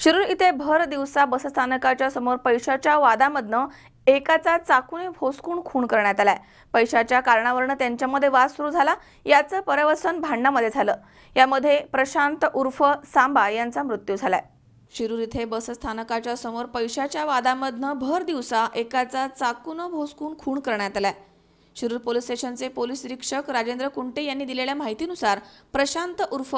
शिरूर इथे भर दिवसा बसस्थानकाच्या समोर पैशाच्या वादामधनं एकाचा चाकूने भोसकून खून करण्यात आलाय पैशाच्या कारणावरनं त्यांच्यामध्ये वाद सुरू झाला याचं परवसन भांडणामध्ये झालं यामध्ये प्रशांत उर्फ सांबा यांचा मृत्यू झालाय शिरूर इथे बसस्थानकाच्या समोर पैशाच्या वादामधनं भर दिवसा एकाचा चाकून भोसकून खून करण्यात आलाय शिरूर पोलीस स्टेशनचे पोलीस निरीक्षक राजेंद्र कुंटे यांनी दिलेल्या माहितीनुसार प्रशांत उर्फ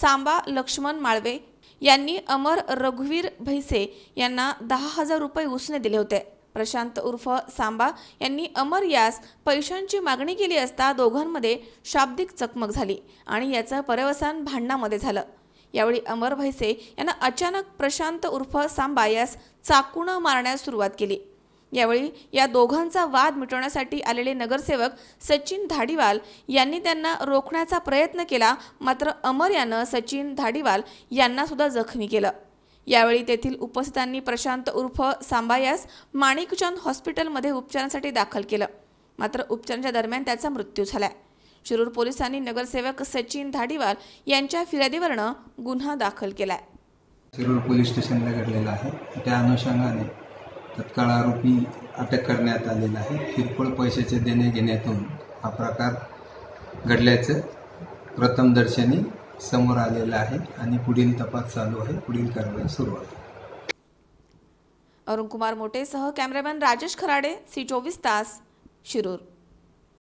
सांबा लक्ष्मण माळवे यांनी अमर रघुवीर भैसे यांना दहा हजार रुपये उसने दिले होते प्रशांत उर्फ सांबा यांनी अमर यास पैशांची मागणी केली असता दोघांमध्ये शाब्दिक चकमक झाली आणि याचं पर्यवसान भांडणामध्ये झालं यावेळी अमर भैसे यांना अचानक प्रशांत उर्फ सांबा यास चाकूनं मारण्यास सुरुवात केली यावेळी या दोघांचा वाद मिटवण्यासाठी आलेले नगरसेवक सचिन धाडीवाल यांनी त्यांना रोखण्याचा प्रयत्न केला मात्र अमर यानं सचिन धाडीवाल यांना सुद्धा जखमी केलं यावेळी तेथील उपस्थितांनी प्रशांत उर्फ सांबायास माणिकचंद हॉस्पिटलमध्ये उपचारांसाठी दाखल केलं मात्र उपचारांच्या दरम्यान त्याचा मृत्यू झाला शिरूर पोलिसांनी नगरसेवक सचिन धाडीवाल यांच्या फिर्यादीवरनं गुन्हा दाखल केलाय शिरूर पोलीस स्टेशनला घडलेला आहे त्या अनुषंगाने तत्काळ आरोपी अटक करण्यात आलेला आहे किरकोळ देणे घेण्यातून हा प्रकार घडल्याचं प्रथमदर्शनी समोर आलेलं आहे आणि पुढील तपास चालू आहे पुढील कारवाई सुरू आहे अरुण अरुणकुमार मोटेसह कॅमेरामॅन राजेश खराडे सी चोवीस तास शिरूर